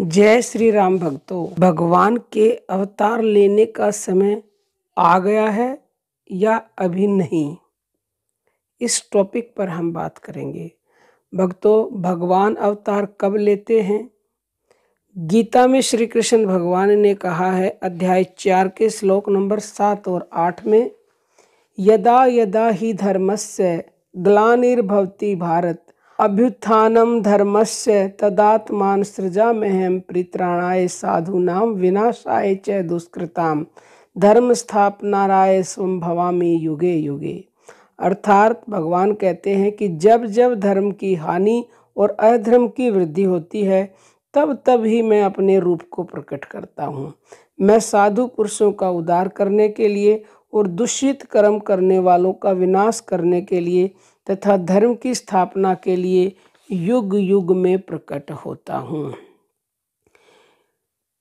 जय श्री राम भक्तों भगवान के अवतार लेने का समय आ गया है या अभी नहीं इस टॉपिक पर हम बात करेंगे भक्तों भगवान अवतार कब लेते हैं गीता में श्री कृष्ण भगवान ने कहा है अध्याय चार के श्लोक नंबर सात और आठ में यदा यदा ही धर्मस्य ग्लानिर्भवती भारत से तदात्म सृजा मेहम प्रीतराणाय साधूना विनाशाय च दुष्कृता धर्मस्थापनाराय स्वम भवामी युगे युगे अर्थात भगवान कहते हैं कि जब जब धर्म की हानि और अधर्म की वृद्धि होती है तब तब ही मैं अपने रूप को प्रकट करता हूँ मैं साधु पुरुषों का उदार करने के लिए और दूषित कर्म करने वालों का विनाश करने के लिए तथा धर्म की स्थापना के लिए युग युग में प्रकट होता हूँ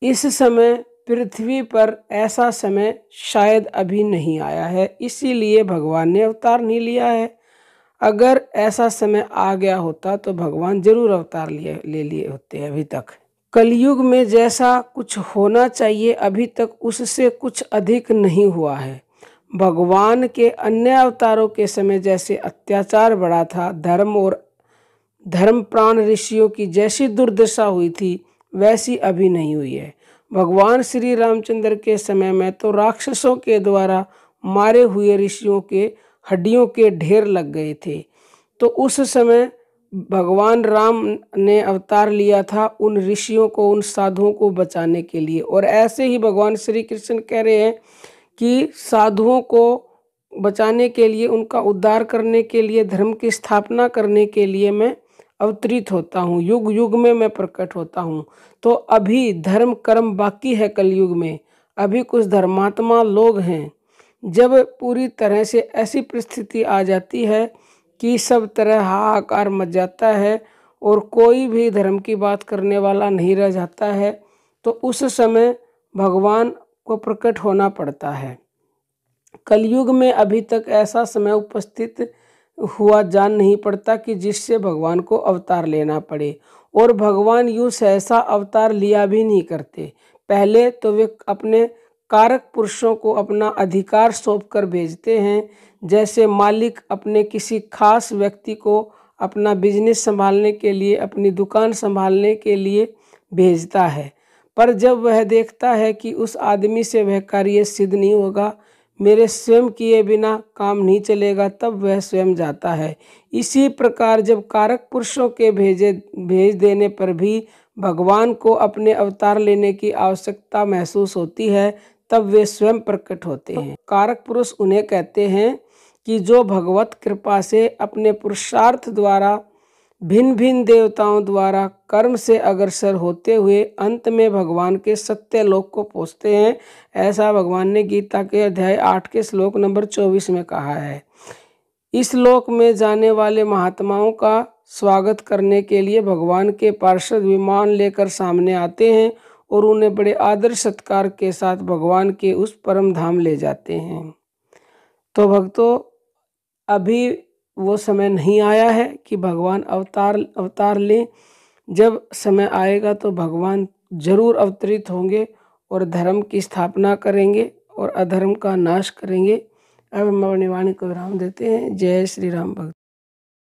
इस समय पृथ्वी पर ऐसा समय शायद अभी नहीं आया है इसीलिए भगवान ने अवतार नहीं लिया है अगर ऐसा समय आ गया होता तो भगवान जरूर अवतार लिए ले लिए होते अभी तक कलयुग में जैसा कुछ होना चाहिए अभी तक उससे कुछ अधिक नहीं हुआ है भगवान के अन्य अवतारों के समय जैसे अत्याचार बढ़ा था धर्म और धर्म प्राण ऋषियों की जैसी दुर्दशा हुई थी वैसी अभी नहीं हुई है भगवान श्री रामचंद्र के समय में तो राक्षसों के द्वारा मारे हुए ऋषियों के हड्डियों के ढेर लग गए थे तो उस समय भगवान राम ने अवतार लिया था उन ऋषियों को उन साधुओं को बचाने के लिए और ऐसे ही भगवान श्री कृष्ण कह रहे हैं कि साधुओं को बचाने के लिए उनका उद्धार करने के लिए धर्म की स्थापना करने के लिए मैं अवतरित होता हूँ युग युग में मैं प्रकट होता हूँ तो अभी धर्म कर्म बाकी है कलयुग में अभी कुछ धर्मात्मा लोग हैं जब पूरी तरह से ऐसी परिस्थिति आ जाती है कि सब तरह हाहाकार मच जाता है और कोई भी धर्म की बात करने वाला नहीं रह जाता है तो उस समय भगवान को प्रकट होना पड़ता है कलयुग में अभी तक ऐसा समय उपस्थित हुआ जान नहीं पड़ता कि जिससे भगवान को अवतार लेना पड़े और भगवान यूँ सहसा अवतार लिया भी नहीं करते पहले तो वे अपने कारक पुरुषों को अपना अधिकार सौंप कर भेजते हैं जैसे मालिक अपने किसी खास व्यक्ति को अपना बिजनेस संभालने के लिए अपनी दुकान संभालने के लिए भेजता है पर जब वह देखता है कि उस आदमी से वह कार्य सिद्ध नहीं होगा मेरे स्वयं किए बिना काम नहीं चलेगा तब वह स्वयं जाता है इसी प्रकार जब कारक पुरुषों के भेजे भेज देने पर भी भगवान को अपने अवतार लेने की आवश्यकता महसूस होती है तब वे स्वयं प्रकट होते हैं कारक पुरुष उन्हें कहते हैं कि जो भगवत कृपा से अपने पुरुषार्थ द्वारा भिन्न भिन्न देवताओं द्वारा कर्म से अग्रसर होते हुए अंत में भगवान के सत्य लोक को पहुँचते हैं ऐसा भगवान ने गीता के अध्याय आठ के श्लोक नंबर चौबीस में कहा है इस लोक में जाने वाले महात्माओं का स्वागत करने के लिए भगवान के पार्षद विमान लेकर सामने आते हैं और उन्हें बड़े आदर सत्कार के साथ भगवान के उस परम धाम ले जाते हैं तो भक्तों अभी वो समय नहीं आया है कि भगवान अवतार अवतार लें जब समय आएगा तो भगवान जरूर अवतरित होंगे और धर्म की स्थापना करेंगे और अधर्म का नाश करेंगे अब हम अपनी वाणी को विराम देते हैं जय श्री राम भक्त